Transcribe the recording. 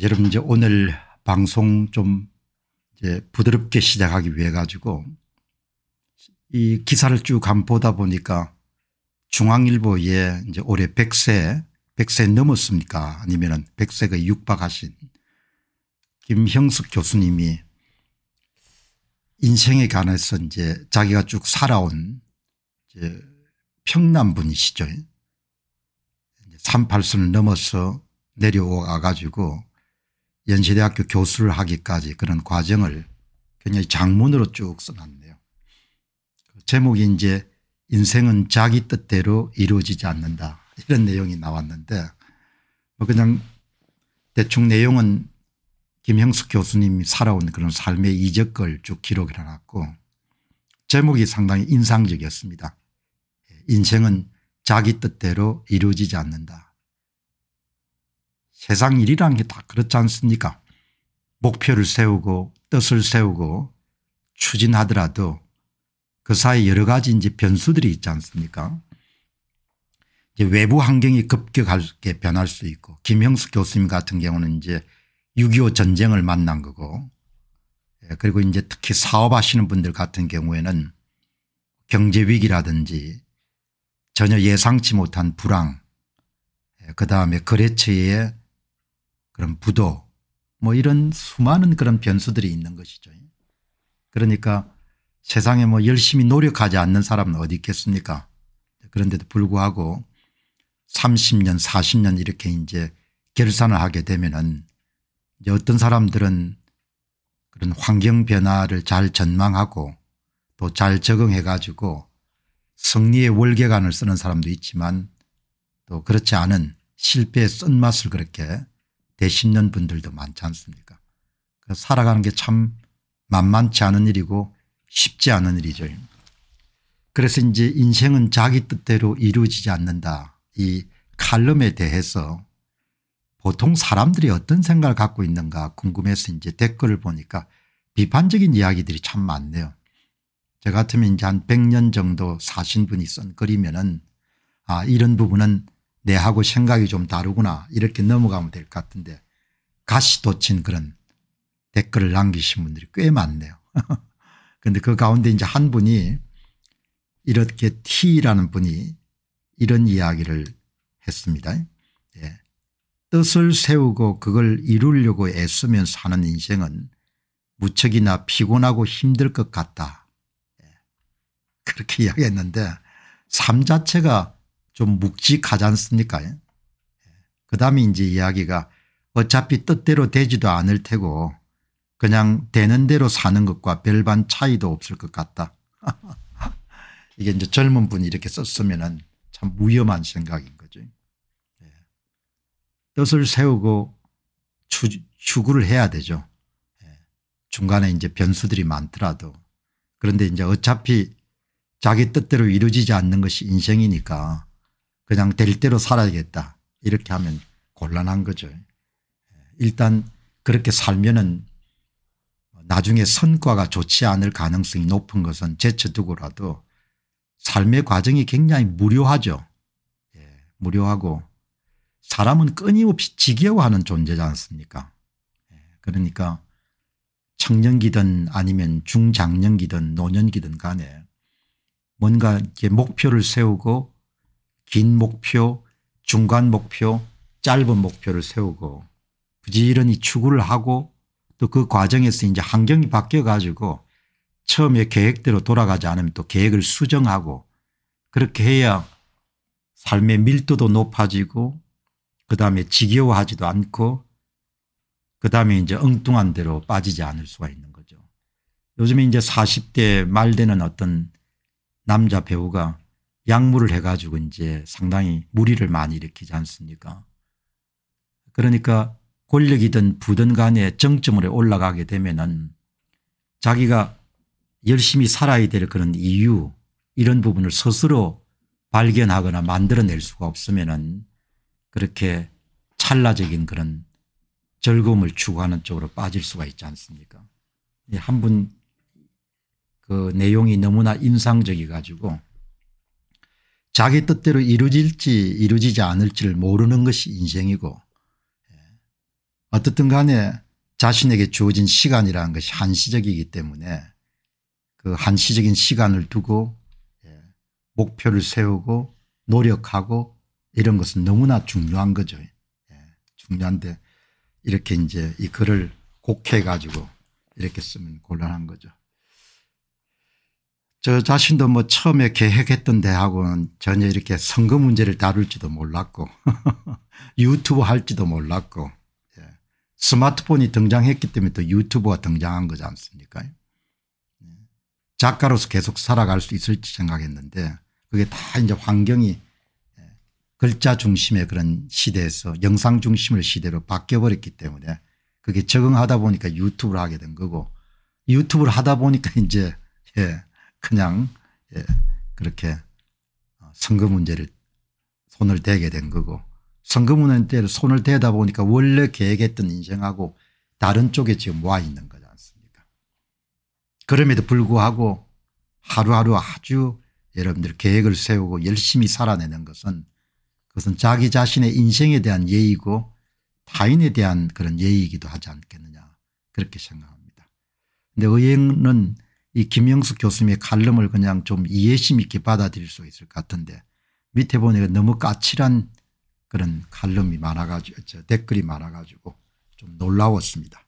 여러분 이제 오늘 방송 좀 이제 부드럽게 시작하기 위해 가지고 이 기사를 쭉한 보다 보니까 중앙일보에 이제 올해 100세 100세 넘었습니까 아니면 100세가 육박하신 김형숙 교수님이 인생에 관해서 이제 자기가 쭉 살아온 이제 평남 분이시죠. 38선을 넘어서 내려와 가지고 연세대학교 교수를 하기까지 그런 과정을 굉장히 장문으로 쭉 써놨네요. 그 제목이 이제 인생은 자기 뜻대로 이루어지지 않는다 이런 내용이 나왔는데 뭐 그냥 대충 내용은 김형숙 교수님이 살아온 그런 삶의 이적을 쭉 기록을 해놨고 제목이 상당히 인상적이었습니다. 인생은 자기 뜻대로 이루어지지 않는다. 세상 일이라는 게 다 그렇지 않습니까 목표를 세우고 뜻을 세우고 추진하더라도 그 사이 여러 가지 이제 변수들이 있지 않습니까 이제 외부 환경이 급격하게 변할 수 있고 김형수 교수님 같은 경우는 이제 6.25 전쟁을 만난 거고 예, 그리고 이제 특히 사업하시는 분들 같은 경우에는 경제 위기라든지 전혀 예상치 못한 불황 예, 그다음에 거래처에 그런 부도 뭐 이런 수많은 그런 변수들이 있는 것이죠. 그러니까 세상에 뭐 열심히 노력하지 않는 사람은 어디 있겠습니까 그런데도 불구하고 30년 40년 이렇게 이제 결산을 하게 되면은 이제 어떤 사람들은 그런 환경 변화를 잘 전망하고 또 잘 적응해 가지고 승리의 월계관을 쓰는 사람도 있지만 또 그렇지 않은 실패의 쓴맛을 그렇게 몇신년 분들도 많지 않습니까 살아가는 게 참 만만치 않은 일이고 쉽지 않은 일이죠. 그래서 이제 인생은 자기 뜻대로 이루어지지 않는다 이 칼럼에 대해서 보통 사람들이 어떤 생각을 갖고 있는가 궁금해서 이제 댓글을 보니까 비판적인 이야기들이 참 많네요. 저 같으면 이제 한 100년 정도 사신 분이 쓴 글이면은 아 이런 부분은 내하고 생각이 좀 다르구나 이렇게 넘어가면 될 것 같은데 가시도친 그런 댓글을 남기신 분들이 꽤 많네요. 그런데 그 가운데 이제 한 분이 이렇게 T라는 분이 이런 이야기를 했습니다. 예. 뜻을 세우고 그걸 이루려고 애쓰면 사는 인생은 무척이나 피곤하고 힘들 것 같다. 예. 그렇게 이야기했는데 삶 자체가 좀 묵직하지 않습니까 예? 그 다음에 이제 이야기가 어차피 뜻대로 되지도 않을 테고 그냥 되는 대로 사는 것과 별반 차이도 없을 것 같다. 이게 이제 젊은 분이 이렇게 썼으면 참 위험한 생각인 거죠. 예. 뜻을 세우고 추, 추구를 해야 되죠. 예. 중간에 이제 변수들이 많더라도 그런데 이제 어차피 자기 뜻대로 이루어지지 않는 것이 인생이니까 그냥 될 대로 살아야겠다 이렇게 하면 곤란한 거죠. 일단 그렇게 살면은 나중에 선과가 좋지 않을 가능성이 높은 것은 제쳐두고라도 삶의 과정이 굉장히 무료하죠. 예, 무료하고 사람은 끊임없이 지겨워하는 존재지 않습니까 예, 그러니까 청년기든 아니면 중장년기든 노년기든 간에 뭔가 이렇게 목표를 세우고 긴 목표 중간 목표 짧은 목표를 세우고 부지런히 추구를 하고 또 그 과정에서 이제 환경이 바뀌어 가지고 처음에 계획대로 돌아가지 않으면 또 계획을 수정하고 그렇게 해야 삶의 밀도도 높아지고 그다음에 지겨워하지도 않고 그다음에 이제 엉뚱한 대로 빠지지 않을 수가 있는 거죠. 요즘에 이제 40대 말 되는 어떤 남자 배우가 약물을 해가지고 이제 상당히 무리를 많이 일으키지 않습니까 그러니까 권력이든 부든 간에 정점으로 올라가게 되면은 자기가 열심히 살아야 될 그런 이유 이런 부분을 스스로 발견하거나 만들어낼 수가 없으면은 그렇게 찰나적인 그런 즐거움을 추구하는 쪽으로 빠질 수가 있지 않습니까 예, 한분 그 내용이 너무나 인상적이 가지고 자기 뜻대로 이루질지 어 이루지지 어 않을지를 모르는 것이 인생이고 예. 어떻든 간에 자신에게 주어진 시간이라는 것이 한시적이기 때문에 그 한시적인 시간을 두고 예, 목표를 세우고 노력하고 이런 것은 너무나 중요한 거죠. 예. 중요한데 이렇게 이제 이 글을 곡해 가지고 이렇게 쓰면 곤란한 거죠. 저 자신도 뭐 처음에 계획했던 대학은 전혀 이렇게 선거 문제를 다룰지도 몰랐고 유튜브 할지도 몰랐고 예. 스마트폰이 등장했기 때문에 또 유튜브가 등장한 거지 않습니까 예. 작가로서 계속 살아갈 수 있을지 생각했는데 그게 다 이제 환경이 예. 글자 중심의 그런 시대에서 영상 중심을 시대로 바뀌어버렸기 때문에 그게 적응하다 보니까 유튜브를 하게 된 거고 유튜브를 하다 보니까 이제 예. 그냥 예, 그렇게 어, 선거 문제를 손을 대게 된 거고 선거 문제를 손을 대다 보니까 원래 계획했던 인생하고 다른 쪽에 지금 와 있는 거지 않습니까 그럼에도 불구하고 하루하루 아주 여러분들 계획을 세우고 열심히 살아내는 것은 그것은 자기 자신의 인생에 대한 예의고 타인에 대한 그런 예의이기도 하지 않겠느냐 그렇게 생각합니다. 근데 의행은 이 김영숙 교수님의 칼럼을 그냥 좀 이해심 있게 받아들일 수 있을 것 같은데 밑에 보니까 그 너무 까칠한 그런 칼럼이 많아가지고 댓글이 많아가지고 좀 놀라웠습니다.